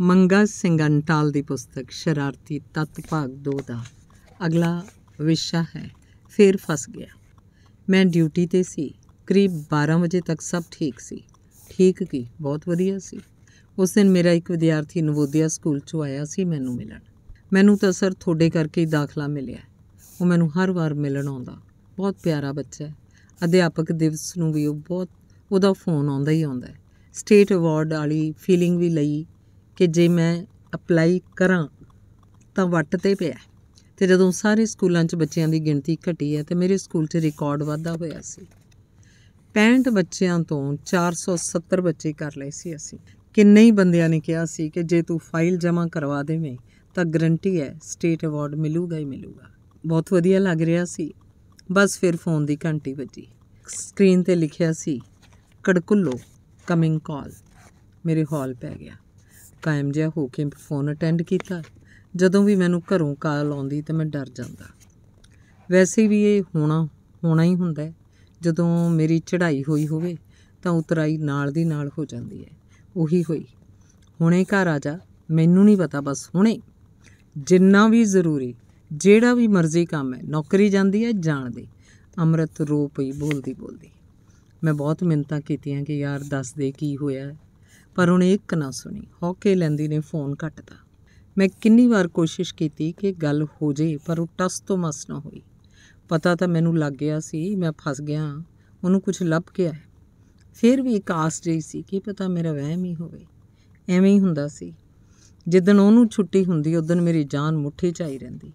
ਮੰਗਾ ਸਿੰਘ ਅੰਟਾਲ ਦੀ ਪੁਸਤਕ ਸ਼ਰਾਰਤੀ ਤਤ ਭਾਗ 2 ਦਾ ਅਗਲਾ ਵਿਸ਼ਾ ਹੈ ਫੇਰ ਫਸ ਗਿਆ ਮੈਂ ਡਿਊਟੀ ਤੇ ਸੀ ਕਰੀਬ 12 ਵਜੇ ਤੱਕ ਸਭ ਠੀਕ ਸੀ ਠੀਕ ਕੀ ਬਹੁਤ ਵਧੀਆ ਸੀ ਉਸ ਦਿਨ ਮੇਰਾ ਇੱਕ ਵਿਦਿਆਰਥੀ ਨਵੋਦਿਆ ਸਕੂਲ ਚੋਂ ਆਇਆ ਸੀ ਮੈਨੂੰ ਮਿਲਣ ਮੈਨੂੰ ਤਾਂ ਸਰ ਥੋੜੇ ਕਰਕੇ ਹੀ ਦਾਖਲਾ ਮਿਲਿਆ ਉਹ ਮੈਨੂੰ ਹਰ ਵਾਰ ਮਿਲਣ ਆਉਂਦਾ ਬਹੁਤ ਪਿਆਰਾ ਬੱਚਾ ਹੈ ਅਧਿਆਪਕ ਦਿਵਸ ਨੂੰ ਵੀ ਉਹ ਬਹੁਤ ਉਹਦਾ ਫੋਨ ਆਉਂਦਾ ਹੀ ਆਉਂਦਾ ਹੈ ਸਟੇਟ ਅਵਾਰਡ ਵਾਲੀ ਫੀਲਿੰਗ ਵੀ ਲਈ ਕਿ ਜੇ ਮੈਂ ਅਪਲਾਈ ਕਰਾਂ ਤਾਂ ਵੱਟ ਤੇ ਪਿਆ ਤੇ ਜਦੋਂ ਸਾਰੇ ਸਕੂਲਾਂ 'ਚ ਬੱਚਿਆਂ ਦੀ ਗਿਣਤੀ ਘਟੀ ਹੈ ਤੇ ਮੇਰੇ ਸਕੂਲ 'ਚ ਰਿਕਾਰਡ ਵਾਧਾ ਹੋਇਆ ਸੀ 65 ਬੱਚਿਆਂ ਤੋਂ 470 ਬੱਚੇ ਕਰ ਲਏ ਸੀ ਅਸੀਂ ਕਿੰਨੇ ਹੀ ਬੰਦਿਆਂ ਨੇ ਕਿਹਾ ਸੀ ਕਿ ਜੇ ਤੂੰ ਫਾਈਲ ਜਮ੍ਹਾਂ ਕਰਵਾ ਦੇਵੇਂ ਤਾਂ ਗਰੰਟੀ ਹੈ ਸਟੇਟ ਅਵਾਰਡ ਮਿਲੂਗਾ ਹੀ ਮਿਲੂਗਾ ਬਹੁਤ ਵਧੀਆ ਲੱਗ ਰਿਹਾ ਸੀ ਬਸ ਫਿਰ ਫੋਨ ਦੀ ਘੰਟੀ ਵੱਜੀ ਸਕਰੀਨ ਤੇ ਲਿਖਿਆ ਸੀ ਕੜਕੁੱਲੋ ਕਮਿੰਗ ਕਾਲ ਮੇਰੇ ਹਾਲ ਪੈ ਗਿਆ ਕਾਇਮ ਜਿਹਾ ਹੋ ਕੇ ਫੋਨ ਅਟੈਂਡ ਕੀਤਾ ਜਦੋਂ ਵੀ ਮੈਨੂੰ ਘਰੋਂ ਕਾਲ ਆਉਂਦੀ ਤਾਂ ਮੈਂ ਡਰ ਜਾਂਦਾ ਵੈਸੇ ਵੀ ਇਹ ਹੋਣਾ ਹੋਣਾ ਹੀ ਹੁੰਦਾ ਹੈ ਜਦੋਂ ਮੇਰੀ ਚੜ੍ਹਾਈ ਹੋਈ ਹੋਵੇ ਤਾਂ ਉਤਰਾਈ ਨਾਲ ਦੀ ਨਾਲ ਹੋ ਜਾਂਦੀ ਹੈ ਉਹੀ ਹੋਈ ਹੁਣੇ ਘਰ ਆ ਜਾ ਮੈਨੂੰ ਨਹੀਂ ਪਤਾ ਬਸ ਹੁਣੇ ਜਿੰਨਾ ਵੀ ਜ਼ਰੂਰੀ ਜਿਹੜਾ ਵੀ ਮਰਜ਼ੀ ਕੰਮ ਹੈ ਨੌਕਰੀ ਜਾਂਦੀ ਹੈ ਜਾਣ ਦੇ ਅੰਮ੍ਰਿਤ ਰੋ ਪਈ ਬੋਲਦੀ ਬੋਲਦੀ ਮੈਂ ਬਹੁਤ ਮਿੰਤਾ ਕੀਤੀਆਂ ਕਿ ਯਾਰ ਦੱਸ ਦੇ ਕੀ ਹੋਇਆ ਪਰ ਉਹਨੇ ਇੱਕ ਨਾ ਸੁਣੀ ਹੌਕੇ ਲੈਂਦੀ ਨੇ ਫੋਨ ਕੱਟਦਾ ਮੈਂ ਕਿੰਨੀ ਵਾਰ ਕੋਸ਼ਿਸ਼ ਕੀਤੀ ਕਿ ਗੱਲ ਹੋ ਜੇ ਪਰ ਉਹ ਟਸ ਤੋਂ ਮਸ ਨਾ ਹੋਈ ਪਤਾ ਤਾਂ ਮੈਨੂੰ ਲੱਗ ਗਿਆ ਸੀ ਮੈਂ ਫਸ ਗਿਆ ਉਹਨੂੰ ਕੁਝ ਲੱਭ ਗਿਆ ਹੈ ਫਿਰ ਵੀ ਇੱਕ ਆਸ ਜਿਹੀ ਸੀ ਕਿ ਪਤਾ ਮੇਰਾ ਵਹਿਮ ਹੀ ਹੋਵੇ ਐਵੇਂ ਹੀ ਹੁੰਦਾ ਸੀ ਜਿੱਦਣ ਉਹਨੂੰ ਛੁੱਟੀ ਹੁੰਦੀ ਉਦੋਂ ਮੇਰੀ ਜਾਨ ਮੁੱਠੀ 'ਚ ਆਈ ਰਹਿੰਦੀ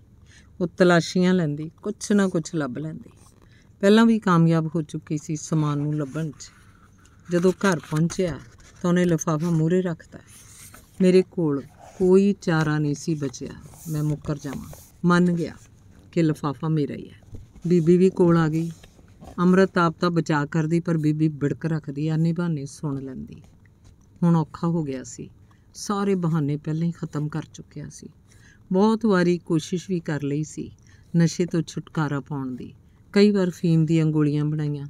ਉਹ ਤਲਾਸ਼ੀਆਂ ਲੈਂਦੀ ਕੁਛ ਨਾ ਕੁਛ ਲੱਭ ਲੈਂਦੀ ਪਹਿਲਾਂ ਵੀ ਕਾਮਯਾਬ ਹੋ ਚੁੱਕੀ ਸੀ ਸਮਾਨ ਨੂੰ ਲੱਭਣ 'ਚ ਜਦੋਂ ਘਰ ਪਹੁੰਚਿਆ ਤਾਂ ਉਹਨੇ ਲਫਾਫਾ ਮੂਰੇ ਰੱਖਤਾ ਮੇਰੇ ਕੋਲ ਕੋਈ ਚਾਰਾ ਨਹੀਂ ਸੀ ਬਚਿਆ ਮੈਂ ਮੁੱਕਰ ਜਾਵਾਂ ਮੰਨ ਗਿਆ ਕਿ ਲਫਾਫਾ ਮੇਰਾ ਹੀ ਹੈ ਬੀਬੀ ਵੀ ਕੋਲ ਆ ਗਈ ਅੰਮ੍ਰਿਤ ਆਪ ਤਾਂ ਬਚਾ ਕਰਦੀ ਪਰ ਬੀਬੀ ਬਿੜਕ ਰੱਖਦੀ ਨੀ ਬਹਾਨੇ ਸੁਣ ਲੈਂਦੀ ਹੁਣ ਔਖਾ ਹੋ ਗਿਆ ਸੀ ਸਾਰੇ ਬਹਾਨੇ ਪਹਿਲਾਂ ਹੀ ਖਤਮ ਕਰ ਚੁੱਕਿਆ ਸੀ ਬਹੁਤ ਵਾਰੀ ਕੋਸ਼ਿਸ਼ ਵੀ ਕਰ ਲਈ ਸੀ ਨਸ਼ੇ ਤੋਂ ਛੁਟਕਾਰਾ ਪਾਉਣ ਦੀ ਕਈ ਵਾਰ ਫੀਮ ਦੀਆਂ ਗੋਲੀਆਂ ਬਣਾਈਆਂ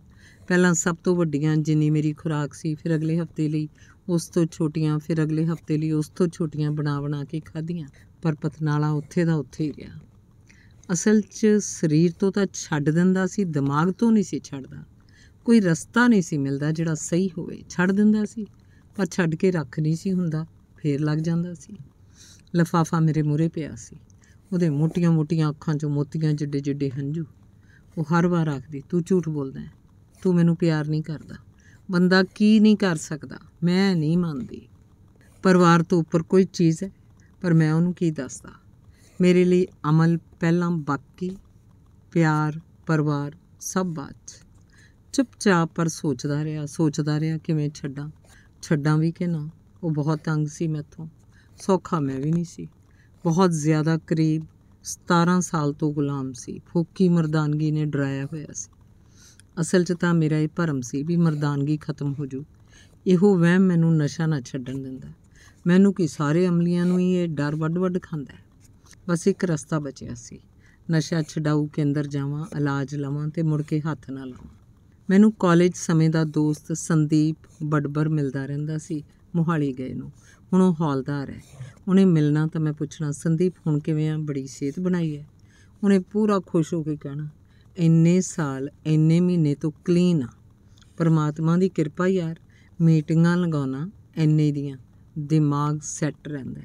ਪਹਿਲਾਂ ਸਭ ਤੋਂ ਵੱਡੀਆਂ ਜਿੰਨੀ ਮੇਰੀ ਖੁਰਾਕ ਸੀ ਫਿਰ ਅਗਲੇ ਹਫਤੇ ਲਈ ਉਸ ਤੋਂ ਛੋਟੀਆਂ ਫਿਰ ਅਗਲੇ ਹਫਤੇ ਲਈ ਉਸ ਤੋਂ ਛੋਟੀਆਂ ਬਣਾ ਬਣਾ ਕੇ ਖਾਧੀਆਂ ਪਰ ਪਤਨਾਲਾ ਉੱਥੇ ਦਾ ਉੱਥੇ ਹੀ ਰਿਹਾ ਅਸਲ 'ਚ ਸਰੀਰ ਤੋਂ ਤਾਂ ਛੱਡ ਦਿੰਦਾ ਸੀ ਦਿਮਾਗ ਤੋਂ ਨਹੀਂ ਸੀ ਛੱਡਦਾ ਕੋਈ ਰਸਤਾ ਨਹੀਂ ਸੀ ਮਿਲਦਾ ਜਿਹੜਾ ਸਹੀ ਹੋਵੇ ਛੱਡ ਦਿੰਦਾ ਸੀ ਪਰ ਛੱਡ ਕੇ ਰੱਖ ਨਹੀਂ ਸੀ ਹੁੰਦਾ ਫੇਰ ਲੱਗ ਜਾਂਦਾ ਸੀ ਲਫਾਫਾ ਮੇਰੇ ਮੂਰੇ ਪਿਆ ਸੀ ਉਹਦੇ ਮੋਟੀਆਂ-ਮੋਟੀਆਂ ਅੱਖਾਂ 'ਚੋਂ ਮੋਤੀਆਂ ਜਿੱਡੇ-ਜਿੱਡੇ ਹੰਝੂ ਉਹ ਹਰ ਵਾਰ ਆਖਦੀ ਤੂੰ ਝੂਠ ਬੋਲਦਾ ਹੈ ਤੂੰ ਮੈਨੂੰ ਪਿਆਰ ਨਹੀਂ ਕਰਦਾ ਬੰਦਾ ਕੀ ਨਹੀਂ ਕਰ ਸਕਦਾ ਮੈਂ ਨਹੀਂ ਮੰਨਦੀ ਪਰਿਵਾਰ ਤੋਂ ਉੱਪਰ ਕੋਈ ਚੀਜ਼ ਹੈ ਪਰ ਮੈਂ ਉਹਨੂੰ ਕੀ ਦੱਸਦਾ ਮੇਰੇ ਲਈ ਅਮਲ ਪਹਿਲਾਂ ਬਾਕੀ ਪਿਆਰ ਪਰਿਵਾਰ ਸਭ ਬਾਅਦ ਚੁੱਪਚਾਪ ਪਰ ਸੋਚਦਾ ਰਿਹਾ ਸੋਚਦਾ ਰਿਹਾ ਕਿਵੇਂ ਛੱਡਾਂ ਛੱਡਾਂ ਵੀ ਕਿ ਨਾ ਉਹ ਬਹੁਤ ਤੰਗ ਸੀ ਮੈਥੋਂ ਸੌਖਾ ਮੈਂ ਵੀ ਨਹੀਂ ਸੀ ਬਹੁਤ ਜ਼ਿਆਦਾ ਕਰੀਬ 17 ਸਾਲ ਤੋਂ ਗੁਲਾਮ ਸੀ ਫੋਕੀ ਮਰਦਾਨਗੀ ਨੇ ਡਰਾਇਆ ਹੋਇਆ ਸੀ ਅਸਲ 'ਚ ਤਾਂ ਮੇਰਾ ਇਹ ਭਰਮ ਸੀ ਵੀ ਮਰਦਾਨਗੀ ਖਤਮ ਹੋ ਜੂ ਇਹੋ ਵਹਿਮ ਮੈਨੂੰ ਨਸ਼ਾ ਨਾ ਛੱਡਣ ਦਿੰਦਾ ਮੈਨੂੰ ਕਿ ਸਾਰੇ ਅਮਲੀਆਂ ਨੂੰ ਹੀ ਇਹ ਡਰ ਵੱਡ-ਵੱਡ ਖਾਂਦਾ ਬਸ ਇੱਕ ਰਸਤਾ ਬਚਿਆ ਸੀ ਨਸ਼ਾ ਛਡਾਊ ਕੇਂਦਰ ਜਾਵਾਂ ਇਲਾਜ ਲਵਾਂ ਤੇ ਮੁੜ ਕੇ ਹੱਥ ਨਾ ਲਾਵਾਂ ਮੈਨੂੰ ਕਾਲਜ ਸਮੇਂ ਦਾ ਦੋਸਤ ਸੰਦੀਪ ਬੜਬਰ ਮਿਲਦਾ ਰਹਿੰਦਾ ਸੀ ਮੋਹਾਲੀ ਗਏ ਨੂੰ ਹੁਣ ਉਹ ਹੌਲਦਾਰ ਹੈ ਉਹਨੇ ਮਿਲਣਾ ਤਾਂ ਮੈਂ ਪੁੱਛਣਾ ਸੰਦੀਪ ਹੁਣ ਕਿਵੇਂ ਆ ਬੜੀ ਸਿਹਤ ਬਣਾਈ ਹੈ ਉਹਨੇ ਪੂਰਾ ਖੁਸ਼ ਹੋ ਕੇ ਕਹਿਣਾ ਇੰਨੇ ਸਾਲ ਇੰਨੇ ਮਹੀਨੇ ਤੋਂ ਕਲੀਨ ਆ ਪਰਮਾਤਮਾ ਦੀ ਕਿਰਪਾ ਯਾਰ ਮੀਟਿੰਗਾਂ ਲਗਾਉਣਾ ਇੰਨੇ ਦੀਆਂ ਦਿਮਾਗ ਸੈੱਟ ਰਹਿੰਦਾ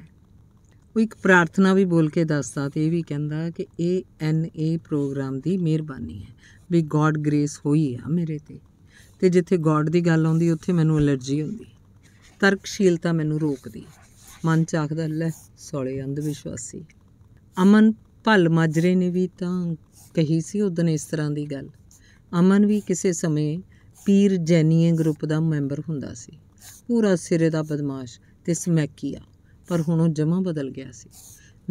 ਉਹ ਇੱਕ ਪ੍ਰਾਰਥਨਾ ਵੀ ਬੋਲ ਕੇ ਦੱਸਦਾ ਤੇ ਇਹ ਵੀ ਕਹਿੰਦਾ ਕਿ ਇਹ ਐਨ ਏ ਪ੍ਰੋਗਰਾਮ ਦੀ ਮਿਹਰਬਾਨੀ ਹੈ ਵੀ ਗੋਡ ਗ੍ਰੇਸ ਹੋਈ ਆ ਮੇਰੇ ਤੇ ਤੇ ਜਿੱਥੇ ਗੋਡ ਦੀ ਗੱਲ ਆਉਂਦੀ ਉੱਥੇ ਮੈਨੂੰ ਅਲਰਜੀ ਹੁੰਦੀ ਤਰਕਸ਼ੀਲਤਾ ਮੈਨੂੰ ਰੋਕਦੀ ਮਨ ਚ ਆਖਦਾ ਲੈ ਸੋਲੇ ਅੰਧ ਵਿਸ਼ਵਾਸੀ ਅਮਨ ਭਲ ਮਾਜਰੇ ਨੇ ਵੀ ਤਾਂ ਕਹੀ ਸੀ ਉਦੋਂ ਇਸ ਤਰ੍ਹਾਂ ਦੀ ਗੱਲ ਅਮਨ ਵੀ ਕਿਸੇ ਸਮੇਂ ਪੀਰ ਜੈਨੀਏ ਗਰੁੱਪ ਦਾ ਮੈਂਬਰ ਹੁੰਦਾ ਸੀ ਪੂਰਾ ਸਿਰੇ ਦਾ ਬਦਮਾਸ਼ ਤੇ ਸਮੈਕੀਆ ਪਰ ਹੁਣ ਉਹ ਜਮਾਂ ਬਦਲ ਗਿਆ ਸੀ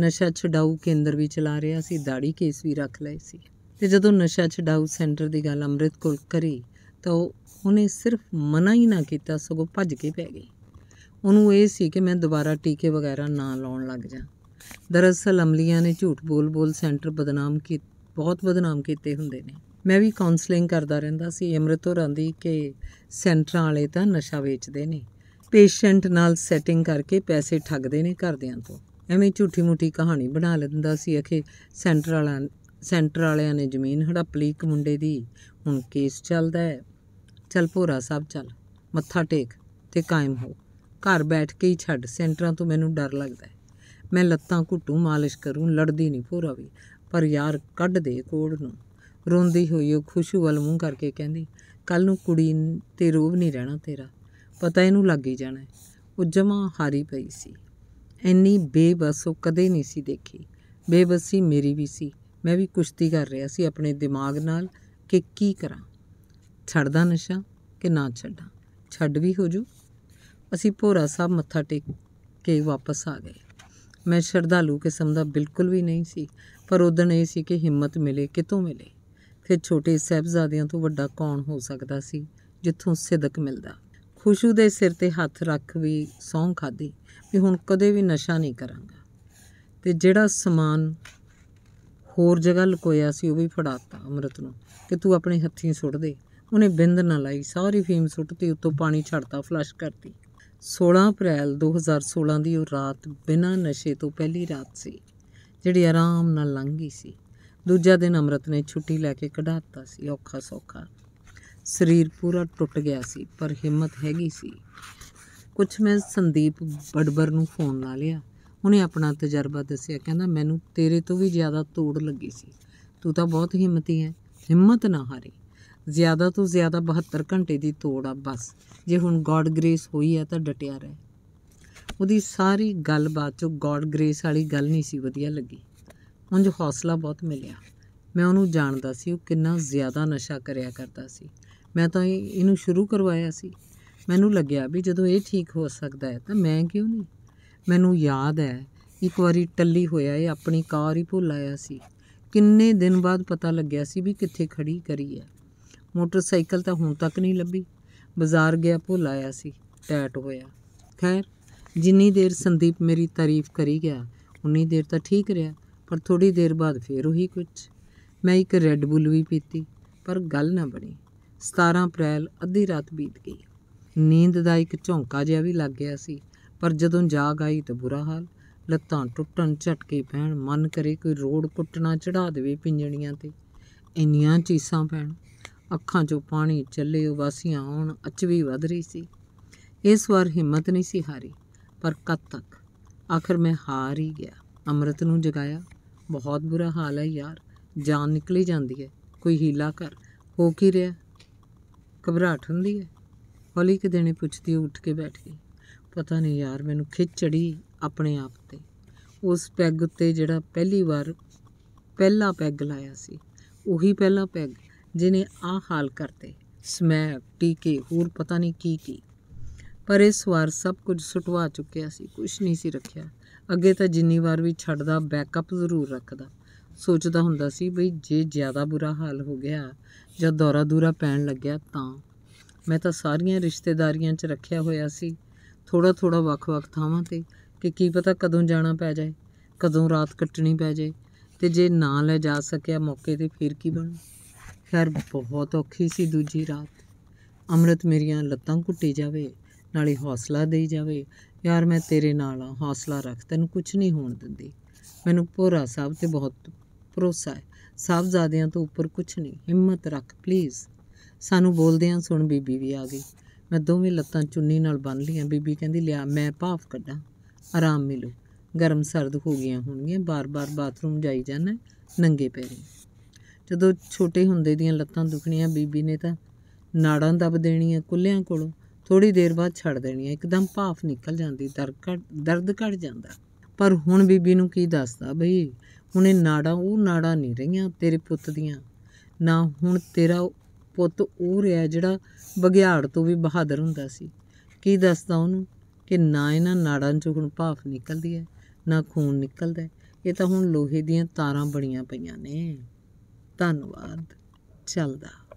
ਨਸ਼ਾ ਛਡਾਊ ਕੇਂਦਰ ਵੀ ਚਲਾ ਰਿਹਾ ਸੀ ਦਾੜੀ ਕੇਸ ਵੀ ਰੱਖ ਲਏ ਸੀ ਤੇ ਜਦੋਂ ਨਸ਼ਾ ਛਡਾਊ ਸੈਂਟਰ ਦੀ ਗੱਲ ਅੰਮ੍ਰਿਤ ਕੋਲ ਕਰੀ ਤਾਂ ਉਹਨੇ ਸਿਰਫ ਮਨਾ ਹੀ ਨਾ ਕੀਤਾ ਸਗੋਂ ਭੱਜ ਕੇ ਪੈ ਗਈ ਉਹਨੂੰ ਇਹ ਸੀ ਕਿ ਮੈਂ ਦੁਬਾਰਾ ਟੀਕੇ ਵਗੈਰਾ ਨਾ ਲਾਉਣ ਲੱਗ ਜਾ ਦਰਅਸਲ ਅਮਲੀਆਂ ਨੇ ਝੂਠ ਬੋਲ-ਬੋਲ ਸੈਂਟਰ ਬਦਨਾਮ ਕੀਤਾ ਬਹੁਤ ਬਦਨਾਮ ਕੀਤੇ ਹੁੰਦੇ ਨੇ ਮੈਂ ਵੀ ਕਾਉਂਸਲਿੰਗ ਕਰਦਾ ਰਹਿੰਦਾ ਸੀ ਅਮਰਿਤ ਹੋਰਾਂ ਦੀ ਕਿ ਸੈਂਟਰਾਂ ਵਾਲੇ ਤਾਂ ਨਸ਼ਾ ਵੇਚਦੇ ਨੇ ਪੇਸ਼ੈਂਟ ਨਾਲ ਸੈਟਿੰਗ ਕਰਕੇ ਪੈਸੇ ਠੱਗਦੇ ਨੇ ਘਰਦਿਆਂ ਤੋਂ ਐਵੇਂ ਝੂਠੀ-ਮੂਠੀ ਕਹਾਣੀ ਬਣਾ ਲੈਂਦਾ ਸੀ ਅਖੇ ਸੈਂਟਰ ਵਾਲਾ ਸੈਂਟਰ ਵਾਲਿਆਂ ਨੇ ਜ਼ਮੀਨ ਹੜੱਪ ਲਈ ਇੱਕ ਮੁੰਡੇ ਦੀ ਹੁਣ ਕੇਸ ਚੱਲਦਾ ਹੈ ਚੱਲ ਭੋਰਾ ਸਾਹਿਬ ਚੱਲ ਮੱਥਾ ਟੇਕ ਤੇ ਕਾਇਮ ਹੋ ਘਰ ਬੈਠ ਕੇ ਹੀ ਛੱਡ ਸੈਂਟਰਾਂ ਤੋਂ ਮੈਨੂੰ ਡਰ ਲੱਗਦਾ ਮੈਂ ਲੱਤਾਂ ਘੁੱਟੂ ਮਾਲਿਸ਼ ਕਰੂੰ ਲੜਦੀ ਨਹੀਂ ਭੋਰਾ ਵੀ ਪਰ ਯਾਰ ਕੱਢ ਦੇ ਕੋੜ ਨੂੰ ਰੋਂਦੀ ਹੋਈ ਉਹ ਖੁਸ਼ੂ ਵੱਲ ਮੂੰਹ ਕਰਕੇ ਕਹਿੰਦੀ ਕੱਲ ਨੂੰ ਕੁੜੀ ਤੇ ਰੋਬ ਨਹੀਂ ਰਹਿਣਾ ਤੇਰਾ ਪਤਾ ਇਹਨੂੰ ਲੱਗ ਹੀ ਜਾਣਾ ਉਹ ਜਮਾ ਹਾਰੀ ਪਈ ਸੀ ਇੰਨੀ ਬੇਬਸ ਉਹ ਕਦੇ ਨਹੀਂ ਸੀ ਦੇਖੀ ਬੇਬਸੀ ਮੇਰੀ ਵੀ ਸੀ ਮੈਂ ਵੀ ਕੁਸ਼ਤੀ ਕਰ ਰਿਹਾ ਸੀ ਆਪਣੇ ਦਿਮਾਗ ਨਾਲ ਕਿ ਕੀ ਕਰਾਂ ਛੱਡਦਾ ਨਸ਼ਾ ਕਿ ਨਾ ਛੱਡਾਂ ਛੱਡ ਵੀ ਹੋ ਜੂ ਅਸੀਂ ਭੋਰਾ ਸਾਹਿਬ ਮੱਥਾ ਟੇਕ ਕੇ ਵਾਪਸ ਆ ਗਏ ਮੈਂ ਸ਼ਰਧਾਲੂ ਕਿਸਮ ਦਾ ਬਿਲਕੁਲ ਵੀ ਨਹੀਂ ਸੀ ਪਰ ਉਦਣ ਇਹ ਸੀ ਕਿ ਹਿੰਮਤ ਮਿਲੇ ਕਿਤੋਂ ਮਿਲੇ ਫਿਰ ਛੋਟੇ ਸਹਿਬਜ਼ਾਦਿਆਂ ਤੋਂ ਵੱਡਾ ਕੌਣ ਹੋ ਸਕਦਾ ਸੀ ਜਿੱਥੋਂ ਸਿਦਕ ਮਿਲਦਾ ਖੁਸ਼ੂ ਦੇ ਸਿਰ ਤੇ ਹੱਥ ਰੱਖ ਵੀ ਸੌਂ ਖਾਦੀ ਵੀ ਹੁਣ ਕਦੇ ਵੀ ਨਸ਼ਾ ਨਹੀਂ ਕਰਾਂਗਾ ਤੇ ਜਿਹੜਾ ਸਮਾਨ ਹੋਰ ਜਗ੍ਹਾ ਲੁਕੋਇਆ ਸੀ ਉਹ ਵੀ ਫੜਾਤਾ ਅਮਰਤ ਨੂੰ ਕਿ ਤੂੰ ਆਪਣੇ ਹੱਥੀਂ ਸੁੱਟ ਦੇ ਉਹਨੇ ਬਿੰਦ ਨਾ ਲਾਈ ਸਾਰੀ ਫੀਮ ਸੁੱਟਤੀ ਉੱਤੋਂ ਪਾਣੀ ਛੜਦਾ ਫਲਸ਼ ਕਰਤੀ 16 ਅਪ੍ਰੈਲ 2016 ਦੀ ਉਹ ਰਾਤ ਬਿਨਾਂ ਨਸ਼ੇ ਤੋਂ ਪਹਿਲੀ ਰਾਤ ਸੀ ਜਿਹੜੀ ਆਰਾਮ ਨਾਲ ਲੰਘ ਗਈ ਸੀ ਦੂਜਾ ਦਿਨ ਅਮਰਤ ਨੇ ਛੁੱਟੀ ਲੈ ਕੇ ਕਢਾਤਾ ਸੀ ਔਖਾ ਸੌਖਾ ਸਰੀਰ ਪੂਰਾ ਟੁੱਟ ਗਿਆ ਸੀ ਪਰ ਹਿੰਮਤ ਹੈਗੀ ਸੀ ਕੁਝ ਮੈਂ ਸੰਦੀਪ ਬੜਬਰ ਨੂੰ ਫੋਨ ਲਾ ਲਿਆ ਉਹਨੇ ਆਪਣਾ ਤਜਰਬਾ ਦੱਸਿਆ ਕਹਿੰਦਾ ਮੈਨੂੰ ਤੇਰੇ ਤੋਂ ਵੀ ਜ਼ਿਆਦਾ ਤੋੜ ਲੱਗੀ ਸੀ ਤੂੰ ਤਾਂ ਬਹੁਤ ਹਿੰਮਤੀ ਹੈ ਹਿੰਮਤ ਨਾ ਹਾਰੇ ਜ਼ਿਆਦਾ ਤੋਂ ਜ਼ਿਆਦਾ 72 ਘੰਟੇ ਦੀ ਤੋੜ ਆ ਬਸ ਜੇ ਹੁਣ ਗੋਡ ਗ੍ਰੇਸ ਹੋਈ ਹੈ ਤਾਂ ਡਟਿਆ ਰਹਿ ਉਹਦੀ ਸਾਰੀ ਗੱਲਬਾਤ ਚ ਗੋਡ ਗ੍ਰੇਸ ਵਾਲੀ ਗੱਲ ਨਹੀਂ ਸੀ ਵਧੀਆ ਲੱਗੀ ਉਂਝ ਹੌਸਲਾ ਬਹੁਤ ਮਿਲਿਆ ਮੈਂ ਉਹਨੂੰ ਜਾਣਦਾ ਸੀ ਉਹ ਕਿੰਨਾ ਜ਼ਿਆਦਾ ਨਸ਼ਾ ਕਰਿਆ ਕਰਦਾ ਸੀ ਮੈਂ ਤਾਂ ਇਹਨੂੰ ਸ਼ੁਰੂ ਕਰਵਾਇਆ ਸੀ ਮੈਨੂੰ ਲੱਗਿਆ ਵੀ ਜਦੋਂ ਇਹ ਠੀਕ ਹੋ ਸਕਦਾ ਹੈ ਤਾਂ ਮੈਂ ਕਿਉਂ ਨਹੀਂ ਮੈਨੂੰ ਯਾਦ ਹੈ ਇੱਕ ਵਾਰੀ ਟੱਲੀ ਹੋਇਆ ਇਹ ਆਪਣੀ ਕਾਰ ਹੀ ਭੁੱਲ ਆਇਆ ਸੀ ਕਿੰਨੇ ਦਿਨ ਬਾਅਦ ਪਤਾ ਲੱਗਿਆ ਸੀ ਵੀ ਕਿੱਥੇ ਖੜੀ ਕਰੀ ਹੈ ਮੋਟਰਸਾਈਕਲ ਤਾਂ ਹੁਣ ਤੱਕ ਨਹੀਂ ਲੱਭੀ ਬਾਜ਼ਾਰ ਗਿਆ ਭੁੱਲ ਆਇਆ ਸੀ ਟੈਟ ਹੋਇਆ ਖੈਰ ਜਿੰਨੀ ਦੇਰ ਸੰਦੀਪ ਮੇਰੀ ਤਾਰੀਫ ਕਰੀ ਗਿਆ ਉਨੀ ਦੇਰ ਤਾਂ ਠੀਕ ਰਿਹਾ ਪਰ ਥੋੜੀ ਦੇਰ ਬਾਅਦ ਫੇਰ ਉਹੀ ਕੁਝ ਮੈਂ ਇੱਕ ਰੈੱਡ ਬੁੱਲ ਵੀ ਪੀਤੀ ਪਰ ਗੱਲ ਨਾ ਬਣੀ 17 ਅਪ੍ਰੈਲ ਅੱਧੀ ਰਾਤ ਬੀਤ ਗਈ ਨੀਂਦ ਦਾ ਇੱਕ ਝੌਂਕਾ ਜਿਹਾ ਵੀ ਲੱਗ ਗਿਆ ਸੀ ਪਰ ਜਦੋਂ ਜਾਗ ਆਈ ਤਾਂ ਬੁਰਾ ਹਾਲ ਲੱਤਾਂ ਟੁੱਟਣ ਝਟਕੇ ਪੈਣ ਮਨ ਕਰੇ ਕੋਈ ਰੋੜ ਕੁੱਟਣਾ ਚੜਾ ਦੇਵੇ ਪਿੰਜਣੀਆਂ ਤੇ ਇੰਨੀਆਂ ਚੀਸਾਂ ਪੈਣ ਅੱਖਾਂ 'ਚੋਂ ਪਾਣੀ ਚੱਲੇ ਉਵਾਸੀਆਂ ਆਉਣ ਅਚਵੀ ਵਧ ਰਹੀ ਸੀ ਇਸ ਵਾਰ ਹਿੰਮਤ ਨਹੀਂ ਸੀ ਹਾਰੀ ਪਰ ਕਦ ਤੱਕ ਆਖਿਰ ਮੈਂ ਹਾਰ ਹੀ ਗਿਆ ਅਮਰਤ ਨੂੰ ਜਗਾਇਆ ਬਹੁਤ ਬੁਰਾ ਹਾਲ ਹੈ ਯਾਰ ਜਾਨ ਨਿਕਲੀ ਜਾਂਦੀ ਹੈ ਕੋਈ ਹੀਲਾ ਕਰ ਹੋ ਕੀ ਰਿਹਾ ਘਬਰਾਟ ਹੁੰਦੀ ਹੈ ਹੌਲੀ ਕਿ ਦੇਣੇ ਪੁੱਛਦੀ ਉੱਠ ਕੇ ਬੈਠ ਗਈ ਪਤਾ ਨਹੀਂ ਯਾਰ ਮੈਨੂੰ ਖਿੱਚ ਚੜੀ ਆਪਣੇ ਆਪ ਤੇ ਉਸ ਪੈਗ ਉੱਤੇ ਜਿਹੜਾ ਪਹਿਲੀ ਵਾਰ ਪਹਿਲਾ ਪੈਗ ਲਾਇਆ ਸੀ ਉਹੀ ਪਹਿਲਾ ਪੈਗ ਜਿਨੇ ਆ ਹਾਲ ਕਰਤੇ ਸਮੈਕ ਟੀਕੇ ਹੋਰ ਪਤਾ ਨਹੀਂ ਕੀ ਕੀ ਪਰ ਇਸ ਵਾਰ ਸਭ ਕੁਝ ਸੁਟਵਾ ਚੁੱਕਿਆ ਸੀ ਕੁਝ ਨਹੀਂ ਸੀ ਰੱਖਿਆ ਅੱਗੇ ਤਾਂ ਜਿੰਨੀ ਵਾਰ ਵੀ ਛੱਡਦਾ ਬੈਕਅਪ ਜ਼ਰੂਰ ਰੱਖਦਾ ਸੋਚਦਾ ਹੁੰਦਾ ਸੀ ਬਈ ਜੇ ਜ਼ਿਆਦਾ ਬੁਰਾ ਹਾਲ ਹੋ ਗਿਆ ਜਾਂ ਦੌਰਾ ਦੂਰਾ ਪੈਣ ਲੱਗਿਆ ਤਾਂ ਮੈਂ ਤਾਂ ਸਾਰੀਆਂ ਰਿਸ਼ਤੇਦਾਰੀਆਂ 'ਚ ਰੱਖਿਆ ਹੋਇਆ ਸੀ ਥੋੜਾ ਥੋੜਾ ਵੱਖ-ਵੱਖ ਥਾਵਾਂ ਤੇ ਕਿ ਕੀ ਪਤਾ ਕਦੋਂ ਜਾਣਾ ਪੈ ਜਾਏ ਕਦੋਂ ਰਾਤ ਕੱਟਣੀ ਪੈ ਜਾਏ ਤੇ ਜੇ ਨਾ ਲੈ ਜਾ ਸਕਿਆ ਮੌਕੇ ਤੇ ਫਿਰ ਕੀ ਬਣ ਖੈਰ ਬਹੁਤ ਔਖੀ ਸੀ ਦੂਜੀ ਰਾਤ ਅੰਮ੍ਰਿਤ ਮੇਰੀਆਂ ਲੱਤਾਂ ਘੁੱਟੀ ਜਾਵੇ ਨਾਲੇ ਹੌਸਲਾ ਦੇਈ ਜਾਵੇ ਯਾਰ ਮੈਂ ਤੇਰੇ ਨਾਲ ਆ ਹੌਸਲਾ ਰੱਖ ਤੈਨੂੰ ਕੁਝ ਨਹੀਂ ਹੋਣ ਦਿੰਦੀ ਮੈਨੂੰ ਭੋਰਾ ਸਾਹਿਬ ਤੇ ਬਹੁਤ ਭਰੋਸਾ ਹੈ ਸਾਹਿਬਜ਼ਾਦਿਆਂ ਤੋਂ ਉੱਪਰ ਕੁਝ ਨਹੀਂ ਹਿੰਮਤ ਰੱਖ ਪਲੀਜ਼ ਸਾਨੂੰ ਬੋਲਦਿਆਂ ਸੁਣ ਬੀਬੀ ਵੀ ਆ ਗਈ ਮੈਂ ਦੋਵੇਂ ਲੱਤਾਂ ਚੁੰਨੀ ਨਾਲ ਬੰਨ ਲੀਆਂ ਬੀਬੀ ਕਹਿੰਦੀ ਲਿਆ ਮੈਂ ਭਾਫ ਕੱਢਾਂ ਆਰਾਮ ਮਿਲੂ ਗਰਮ ਸਰਦ ਹੋ ਗਈਆਂ ਹੋਣਗੀਆਂ ਬਾਰ-ਬਾਰ ਬਾਥਰੂਮ ਜਾਈ ਜਾਣਾ ਨੰਗੇ ਪੈਰੀ ਜਦੋਂ ਛੋਟੇ ਹੁੰਦੇ ਦੀਆਂ ਲੱਤਾਂ ਦੁਖਣੀਆਂ ਬੀਬੀ ਨੇ ਤਾਂ ਨਾੜਾਂ ਦਬ ਦੇਣੀਆਂ ਕੁੱਲਿਆਂ ਕੋਲੋਂ ਥੋੜੀ ਦੇਰ ਬਾਅਦ ਛੱਡ ਦੇਣੀ ਐ ਇੱਕਦਮ ਭਾਫ ਨਿਕਲ ਜਾਂਦੀ ਦਰਦ ਘਟ ਜਾਂਦਾ ਪਰ ਹੁਣ ਬੀਬੀ ਨੂੰ ਕੀ ਦੱਸਦਾ ਬਈ ਹੁਣ ਇਹ ਨਾੜਾਂ ਉਹ ਨਾੜਾਂ ਨਹੀਂ ਰਹੀਆਂ ਤੇਰੇ ਪੁੱਤ ਦੀਆਂ ਨਾ ਹੁਣ ਤੇਰਾ ਪੁੱਤ ਉਹ ਰਿਹਾ ਜਿਹੜਾ ਬਗਿਆੜ ਤੋਂ ਵੀ ਬਹਾਦਰ ਹੁੰਦਾ ਸੀ ਕੀ ਦੱਸਦਾ ਉਹਨੂੰ ਕਿ ਨਾ ਇਹਨਾਂ ਨਾੜਾਂ ਚੋਂ ਹੁਣ ਭਾਫ ਨਿਕਲਦੀ ਐ ਨਾ ਖੂਨ ਨਿਕਲਦਾ ਇਹ ਤਾਂ ਹੁਣ ਲੋਹੇ ਦੀਆਂ ਤਾਰਾਂ ਬਣੀਆਂ ਪਈਆਂ ਨੇ ਧੰਨਵਾਦ ਚੱਲਦਾ